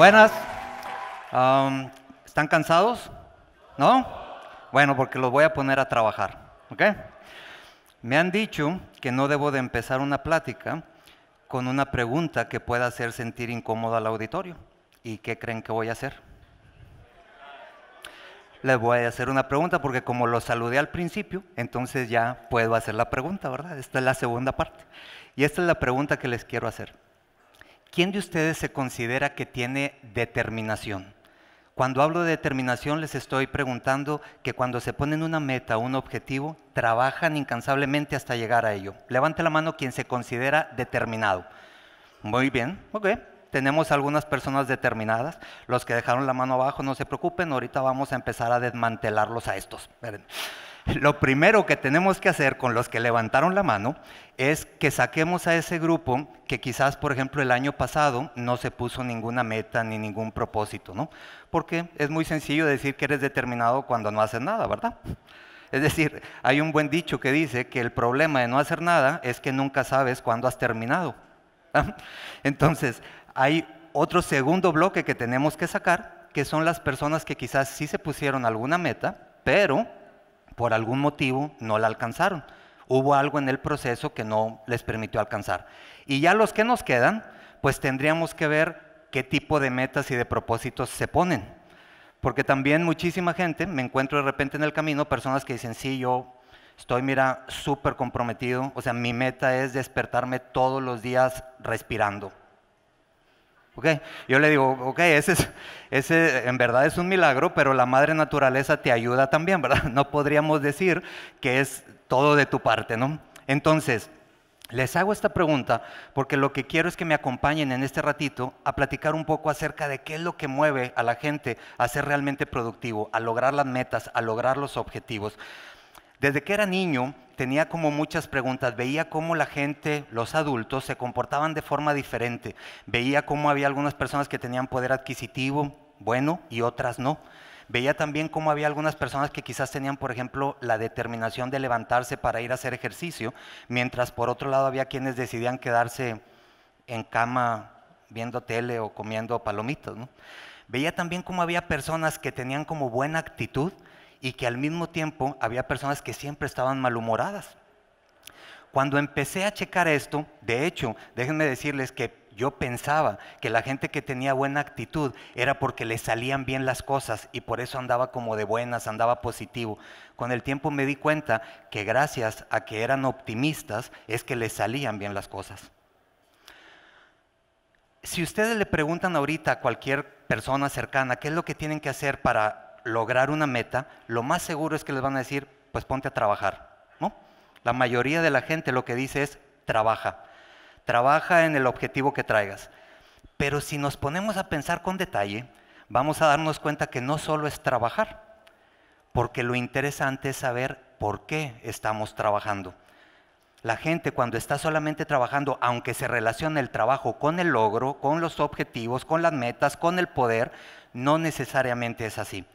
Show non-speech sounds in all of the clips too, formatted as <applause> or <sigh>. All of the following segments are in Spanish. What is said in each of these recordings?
Buenas. ¿Están cansados? ¿No? Bueno, porque los voy a poner a trabajar. ¿Ok? Me han dicho que no debo de empezar una plática con una pregunta que pueda hacer sentir incómodo al auditorio. ¿Y qué creen que voy a hacer? Les voy a hacer una pregunta porque como los saludé al principio, entonces ya puedo hacer la pregunta, ¿verdad? Esta es la segunda parte. Y esta es la pregunta que les quiero hacer. ¿Quién de ustedes se considera que tiene determinación? Cuando hablo de determinación les estoy preguntando que cuando se ponen una meta, un objetivo, trabajan incansablemente hasta llegar a ello. Levante la mano quien se considera determinado. Muy bien, ok. Tenemos algunas personas determinadas. Los que dejaron la mano abajo, no se preocupen, ahorita vamos a empezar a desmantelarlos a estos lo primero que tenemos que hacer con los que levantaron la mano es que saquemos a ese grupo que quizás, por ejemplo, el año pasado no se puso ninguna meta ni ningún propósito, ¿no? Porque es muy sencillo decir que eres determinado cuando no haces nada, ¿verdad? Es decir, hay un buen dicho que dice que el problema de no hacer nada es que nunca sabes cuándo has terminado. Entonces, hay otro segundo bloque que tenemos que sacar, que son las personas que quizás sí se pusieron alguna meta, pero por algún motivo no la alcanzaron. Hubo algo en el proceso que no les permitió alcanzar. Y ya los que nos quedan, pues tendríamos que ver qué tipo de metas y de propósitos se ponen. Porque también muchísima gente, me encuentro de repente en el camino, personas que dicen, sí, yo estoy, mira, súper comprometido, o sea, mi meta es despertarme todos los días respirando yo le digo, ok, ese, es, ese en verdad es un milagro, pero la madre naturaleza te ayuda también, ¿verdad? <laughs> No podríamos decir que es todo de tu parte, ¿no? Entonces, les hago esta pregunta porque lo que quiero es que me acompañen en este ratito a platicar un poco acerca de qué es lo que mueve a la gente a ser realmente productivo, a lograr las metas, a lograr los objetivos. Desde que era niño tenía como muchas preguntas, veía cómo la gente, los adultos, se comportaban de forma diferente, veía cómo había algunas personas que tenían poder adquisitivo bueno y otras no. Veía también cómo había algunas personas que quizás tenían, por ejemplo, la determinación de levantarse para ir a hacer ejercicio, mientras por otro lado había quienes decidían quedarse en cama viendo tele o comiendo palomitos. Veía también cómo había personas que tenían como buena actitud, y que al mismo tiempo había personas que siempre estaban malhumoradas. Cuando empecé a checar esto, de hecho, déjenme decirles que yo pensaba que la gente que tenía buena actitud era porque le salían bien las cosas y por eso andaba como de buenas, andaba positivo. Con el tiempo me di cuenta que gracias a que eran optimistas es que le salían bien las cosas. Si ustedes le preguntan ahorita a cualquier persona cercana qué es lo que tienen que hacer para lograr una meta, lo más seguro es que les van a decir, pues ponte a trabajar, ¿no? La mayoría de la gente lo que dice es, trabaja, trabaja en el objetivo que traigas. Pero si nos ponemos a pensar con detalle, vamos a darnos cuenta que no solo es trabajar, porque lo interesante es saber por qué estamos trabajando. La gente cuando está solamente trabajando, aunque se relacione el trabajo con el logro, con los objetivos, con las metas, con el poder, no necesariamente es así.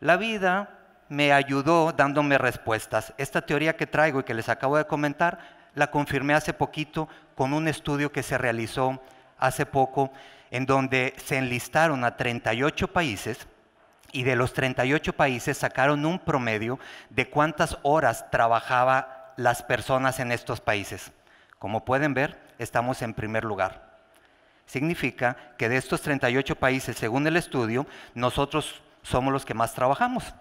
La vida me ayudó dándome respuestas. Esta teoría que traigo y que les acabo de comentar, la confirmé hace poquito con un estudio que se realizó hace poco, en donde se enlistaron a 38 países y de los 38 países sacaron un promedio de cuántas horas trabajaba las personas en estos países. Como pueden ver, estamos en primer lugar. Significa que de estos 38 países, según el estudio, nosotros somos los que más trabajamos.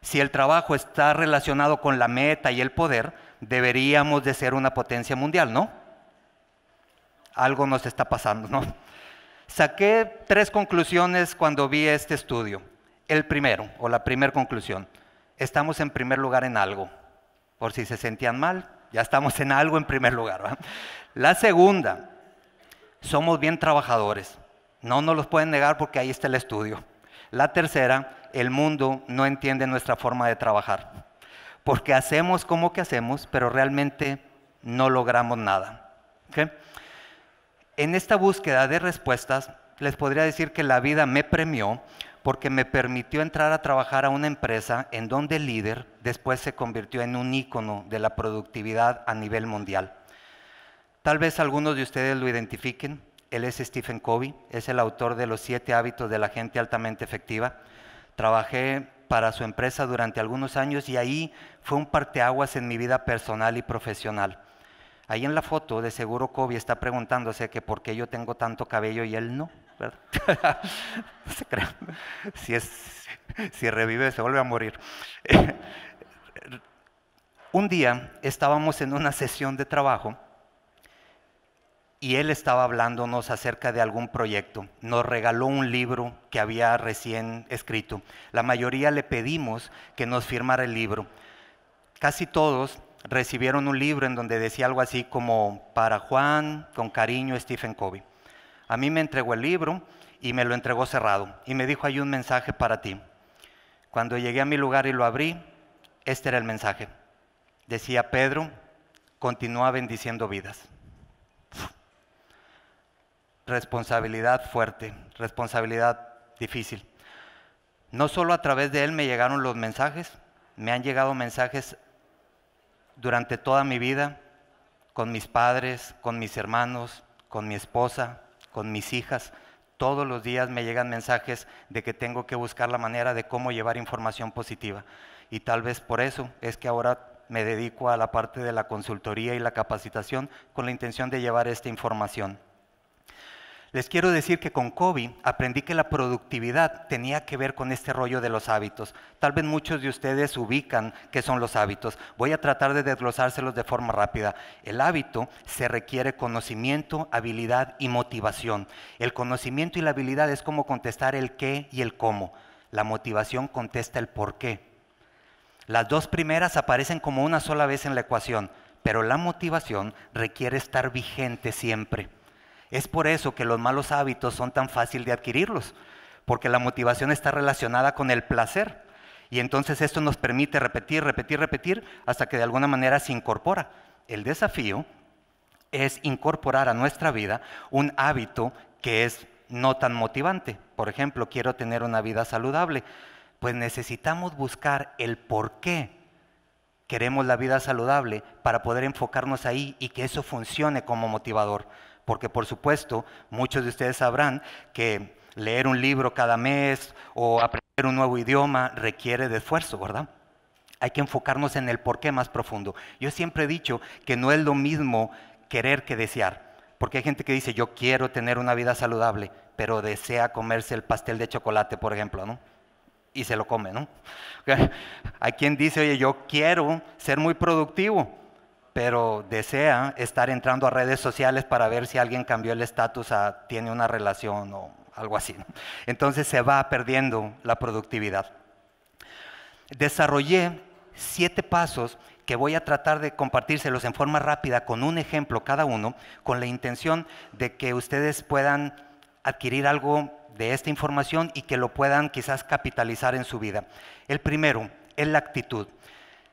Si el trabajo está relacionado con la meta y el poder, deberíamos de ser una potencia mundial, ¿no? Algo nos está pasando, ¿no? Saqué tres conclusiones cuando vi este estudio. El primero, o la primera conclusión, estamos en primer lugar en algo. Por si se sentían mal, ya estamos en algo en primer lugar. La segunda, somos bien trabajadores. No nos los pueden negar porque ahí está el estudio. La tercera, el mundo no entiende nuestra forma de trabajar, porque hacemos como que hacemos, pero realmente no logramos nada. En esta búsqueda de respuestas, les podría decir que la vida me premió porque me permitió entrar a trabajar a una empresa en donde el líder después se convirtió en un ícono de la productividad a nivel mundial. Tal vez algunos de ustedes lo identifiquen, él es Stephen Covey, es el autor de Los siete hábitos de la gente altamente efectiva. Trabajé para su empresa durante algunos años y ahí fue un parteaguas en mi vida personal y profesional. Ahí en la foto de seguro Kobe está preguntándose que por qué yo tengo tanto cabello y él no. <laughs> se si revive se vuelve a morir. <laughs> un día estábamos en una sesión de trabajo y él estaba hablándonos acerca de algún proyecto. Nos regaló un libro que había recién escrito. La mayoría le pedimos que nos firmara el libro. Casi todos recibieron un libro en donde decía algo así como para Juan, con cariño, Stephen Covey. A mí me entregó el libro y me lo entregó cerrado y me dijo hay un mensaje para ti. Cuando llegué a mi lugar y lo abrí, este era el mensaje. Decía Pedro, continúa bendiciendo vidas responsabilidad fuerte, responsabilidad difícil. No solo a través de él me llegaron los mensajes, me han llegado mensajes durante toda mi vida, con mis padres, con mis hermanos, con mi esposa, con mis hijas. Todos los días me llegan mensajes de que tengo que buscar la manera de cómo llevar información positiva. Y tal vez por eso es que ahora me dedico a la parte de la consultoría y la capacitación con la intención de llevar esta información. Les quiero decir que con COVID aprendí que la productividad tenía que ver con este rollo de los hábitos. Tal vez muchos de ustedes ubican qué son los hábitos. Voy a tratar de desglosárselos de forma rápida. El hábito se requiere conocimiento, habilidad y motivación. El conocimiento y la habilidad es como contestar el qué y el cómo. La motivación contesta el por qué. Las dos primeras aparecen como una sola vez en la ecuación, pero la motivación requiere estar vigente siempre. Es por eso que los malos hábitos son tan fácil de adquirirlos, porque la motivación está relacionada con el placer. Y entonces esto nos permite repetir, repetir, repetir, hasta que de alguna manera se incorpora. El desafío es incorporar a nuestra vida un hábito que es no tan motivante. Por ejemplo, quiero tener una vida saludable. Pues necesitamos buscar el por qué queremos la vida saludable para poder enfocarnos ahí y que eso funcione como motivador. Porque por supuesto, muchos de ustedes sabrán que leer un libro cada mes o aprender un nuevo idioma requiere de esfuerzo, ¿verdad? Hay que enfocarnos en el porqué más profundo. Yo siempre he dicho que no es lo mismo querer que desear. Porque hay gente que dice, yo quiero tener una vida saludable, pero desea comerse el pastel de chocolate, por ejemplo, ¿no? Y se lo come, ¿no? <laughs> Hay quien dice, oye, yo quiero ser muy productivo, pero desea estar entrando a redes sociales para ver si alguien cambió el estatus a tiene una relación o algo así. Entonces se va perdiendo la productividad. Desarrollé siete pasos que voy a tratar de compartírselos en forma rápida con un ejemplo cada uno, con la intención de que ustedes puedan adquirir algo de esta información y que lo puedan quizás capitalizar en su vida. El primero es la actitud.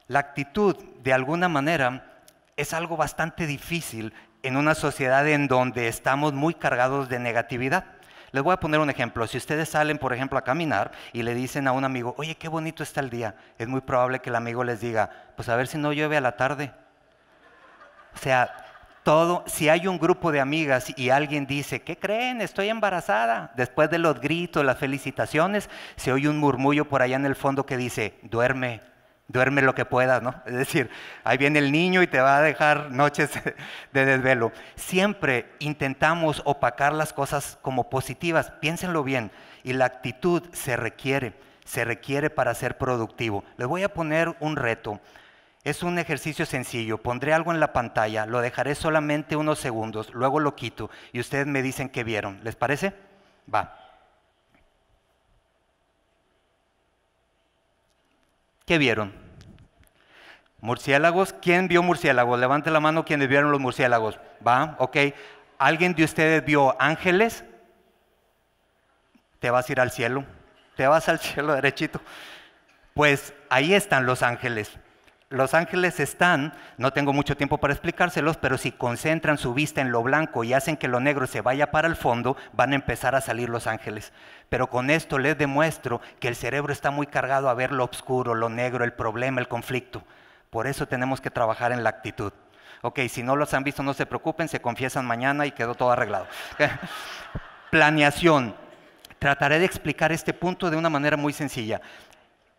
La actitud, de alguna manera, es algo bastante difícil en una sociedad en donde estamos muy cargados de negatividad. Les voy a poner un ejemplo. Si ustedes salen, por ejemplo, a caminar y le dicen a un amigo, oye, qué bonito está el día, es muy probable que el amigo les diga, pues a ver si no llueve a la tarde. O sea, todo, si hay un grupo de amigas y alguien dice, ¿qué creen? Estoy embarazada. Después de los gritos, las felicitaciones, se oye un murmullo por allá en el fondo que dice, duerme duerme lo que puedas, ¿no? Es decir, ahí viene el niño y te va a dejar noches <laughs> de desvelo. Siempre intentamos opacar las cosas como positivas, piénsenlo bien, y la actitud se requiere, se requiere para ser productivo. Les voy a poner un reto. Es un ejercicio sencillo. Pondré algo en la pantalla, lo dejaré solamente unos segundos, luego lo quito y ustedes me dicen qué vieron. ¿Les parece? Va. ¿Qué vieron? ¿Murciélagos? ¿Quién vio murciélagos? Levante la mano quienes vieron los murciélagos. ¿Va? ¿Ok? ¿Alguien de ustedes vio ángeles? Te vas a ir al cielo. Te vas al <laughs> cielo derechito. Pues ahí están los ángeles los ángeles están, no tengo mucho tiempo para explicárselos, pero si concentran su vista en lo blanco y hacen que lo negro se vaya para el fondo, van a empezar a salir los ángeles. Pero con esto les demuestro que el cerebro está muy cargado a ver lo oscuro, lo negro, el problema, el conflicto. Por eso tenemos que trabajar en la actitud. Ok, si no los han visto, no se preocupen, se confiesan mañana y quedó todo arreglado. <laughs> Planeación. Trataré de explicar este punto de una manera muy sencilla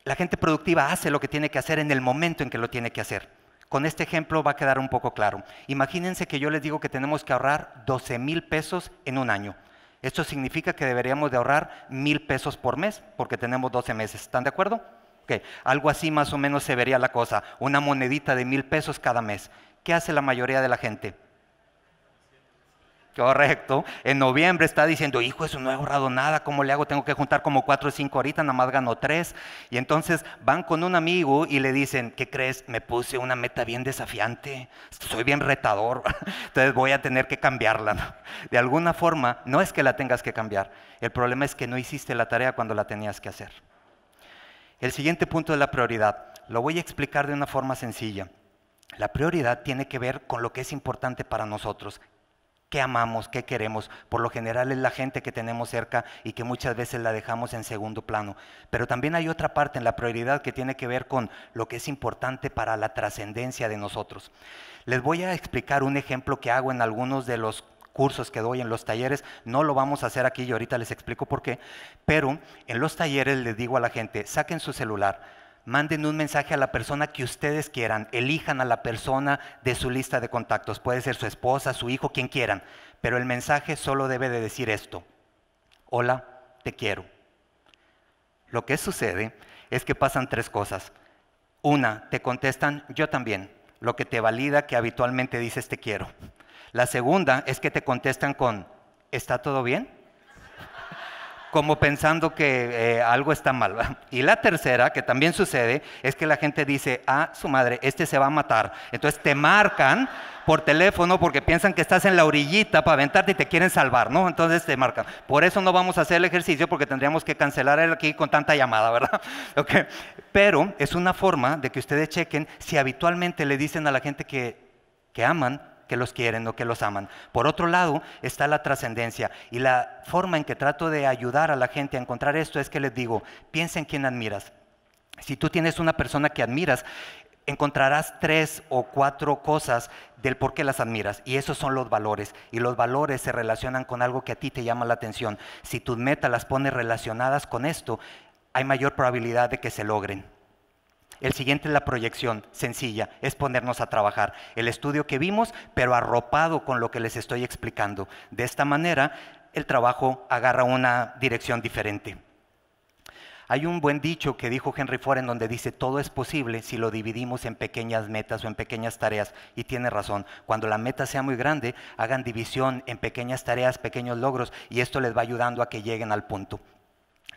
la gente productiva hace lo que tiene que hacer en el momento en que lo tiene que hacer. Con este ejemplo va a quedar un poco claro. Imagínense que yo les digo que tenemos que ahorrar 12 mil pesos en un año. Esto significa que deberíamos de ahorrar mil pesos por mes porque tenemos 12 meses. ¿Están de acuerdo? Okay. Algo así más o menos se vería la cosa. Una monedita de mil pesos cada mes. ¿Qué hace la mayoría de la gente? Correcto. En noviembre está diciendo, hijo, eso no he ahorrado nada, ¿cómo le hago? Tengo que juntar como cuatro o cinco ahorita, nada más gano tres. Y entonces van con un amigo y le dicen, ¿qué crees? Me puse una meta bien desafiante, soy bien retador, <laughs> entonces voy a tener que cambiarla. De alguna forma, no es que la tengas que cambiar, el problema es que no hiciste la tarea cuando la tenías que hacer. El siguiente punto de la prioridad. Lo voy a explicar de una forma sencilla. La prioridad tiene que ver con lo que es importante para nosotros amamos, qué queremos. Por lo general es la gente que tenemos cerca y que muchas veces la dejamos en segundo plano. Pero también hay otra parte en la prioridad que tiene que ver con lo que es importante para la trascendencia de nosotros. Les voy a explicar un ejemplo que hago en algunos de los cursos que doy en los talleres, no lo vamos a hacer aquí y ahorita les explico por qué, pero en los talleres les digo a la gente, saquen su celular, manden un mensaje a la persona que ustedes quieran, elijan a la persona de su lista de contactos, puede ser su esposa, su hijo, quien quieran, pero el mensaje solo debe de decir esto, hola, te quiero. Lo que sucede es que pasan tres cosas. Una, te contestan yo también, lo que te valida que habitualmente dices te quiero. La segunda es que te contestan con ¿está todo bien? como pensando que eh, algo está mal. Y la tercera, que también sucede, es que la gente dice, a ah, su madre, este se va a matar. Entonces te marcan por teléfono porque piensan que estás en la orillita para aventarte y te quieren salvar, ¿no? Entonces te marcan. Por eso no vamos a hacer el ejercicio porque tendríamos que cancelar el aquí con tanta llamada, ¿verdad? <laughs> Pero es una forma de que ustedes chequen si habitualmente le dicen a la gente que, que aman que los quieren o que los aman. Por otro lado está la trascendencia y la forma en que trato de ayudar a la gente a encontrar esto es que les digo, piensa en quién admiras. Si tú tienes una persona que admiras, encontrarás tres o cuatro cosas del por qué las admiras. Y esos son los valores. Y los valores se relacionan con algo que a ti te llama la atención. Si tus metas las pones relacionadas con esto, hay mayor probabilidad de que se logren. El siguiente es la proyección, sencilla, es ponernos a trabajar. El estudio que vimos, pero arropado con lo que les estoy explicando. De esta manera, el trabajo agarra una dirección diferente. Hay un buen dicho que dijo Henry Ford en donde dice, todo es posible si lo dividimos en pequeñas metas o en pequeñas tareas. Y tiene razón, cuando la meta sea muy grande, hagan división en pequeñas tareas, pequeños logros, y esto les va ayudando a que lleguen al punto.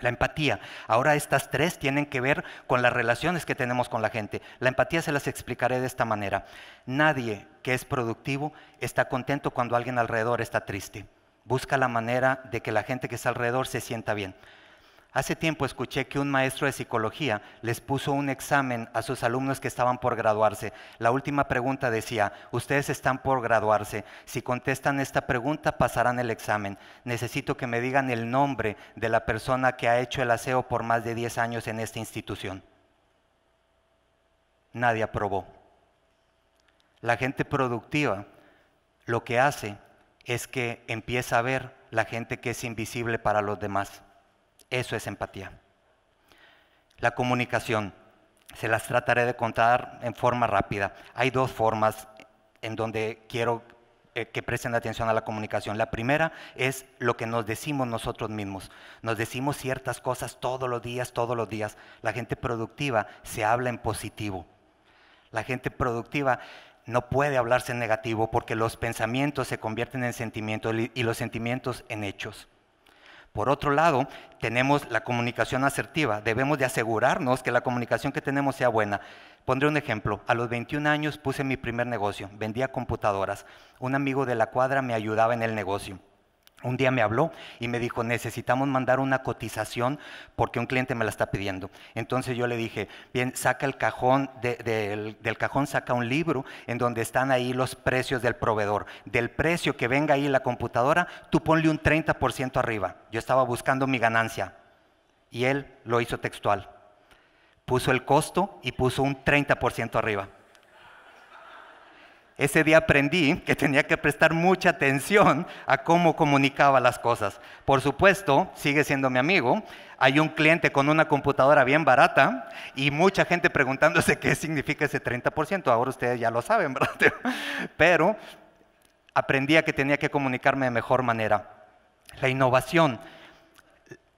La empatía. Ahora estas tres tienen que ver con las relaciones que tenemos con la gente. La empatía se las explicaré de esta manera. Nadie que es productivo está contento cuando alguien alrededor está triste. Busca la manera de que la gente que está alrededor se sienta bien. Hace tiempo escuché que un maestro de psicología les puso un examen a sus alumnos que estaban por graduarse. La última pregunta decía, ustedes están por graduarse. Si contestan esta pregunta, pasarán el examen. Necesito que me digan el nombre de la persona que ha hecho el aseo por más de 10 años en esta institución. Nadie aprobó. La gente productiva lo que hace es que empieza a ver la gente que es invisible para los demás eso es empatía. La comunicación. Se las trataré de contar en forma rápida. Hay dos formas en donde quiero eh, que presten atención a la comunicación. La primera es lo que nos decimos nosotros mismos. Nos decimos ciertas cosas todos los días, todos los días. La gente productiva se habla en positivo. La gente productiva no puede hablarse en negativo porque los pensamientos se convierten en sentimientos y los sentimientos en hechos. Por otro lado, tenemos la comunicación asertiva. Debemos de asegurarnos que la comunicación que tenemos sea buena. Pondré un ejemplo. A los 21 años puse mi primer negocio. Vendía computadoras. Un amigo de la cuadra me ayudaba en el negocio. Un día me habló y me dijo, necesitamos mandar una cotización porque un cliente me la está pidiendo. Entonces yo le dije, bien, saca el cajón, del, cajón saca un libro en donde están ahí los precios del proveedor. Del precio que venga ahí la computadora, tú ponle un 30% arriba. Yo estaba buscando mi ganancia. Y él lo hizo textual. Puso el costo y puso un 30% arriba. Ese día aprendí que tenía que prestar mucha atención a cómo comunicaba las cosas. Por supuesto, sigue siendo mi amigo. Hay un cliente con una computadora bien barata y mucha gente preguntándose qué significa ese 30%. Ahora ustedes ya lo saben, <laughs> ¿verdad? Pero aprendí a que tenía que comunicarme de mejor manera. La innovación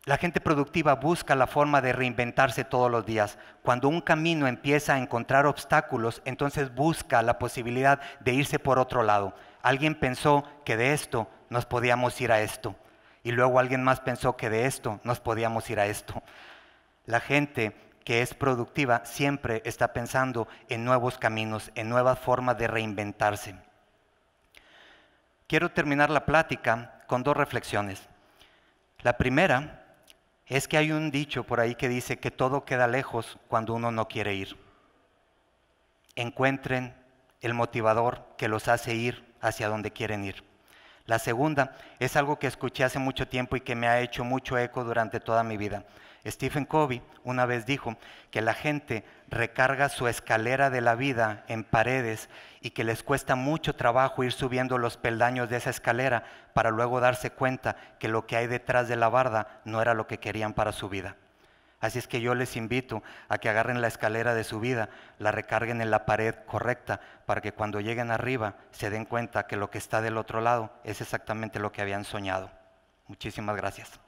la gente productiva busca la forma de reinventarse todos los días. Cuando un camino empieza a encontrar obstáculos, entonces busca la posibilidad de irse por otro lado. Alguien pensó que de esto nos podíamos ir a esto. Y luego alguien más pensó que de esto nos podíamos ir a esto. La gente que es productiva siempre está pensando en nuevos caminos, en nuevas formas de reinventarse. Quiero terminar la plática con dos reflexiones. La primera es que hay un dicho por ahí que dice que todo queda lejos cuando uno no quiere ir. Encuentren el motivador que los hace ir hacia donde quieren ir. La segunda es algo que escuché hace mucho tiempo y que me ha hecho mucho eco durante toda mi vida. Stephen Covey una vez dijo que la gente recarga su escalera de la vida en paredes y que les cuesta mucho trabajo ir subiendo los peldaños de esa escalera para luego darse cuenta que lo que hay detrás de la barda no era lo que querían para su vida. Así es que yo les invito a que agarren la escalera de su vida, la recarguen en la pared correcta, para que cuando lleguen arriba se den cuenta que lo que está del otro lado es exactamente lo que habían soñado. Muchísimas gracias.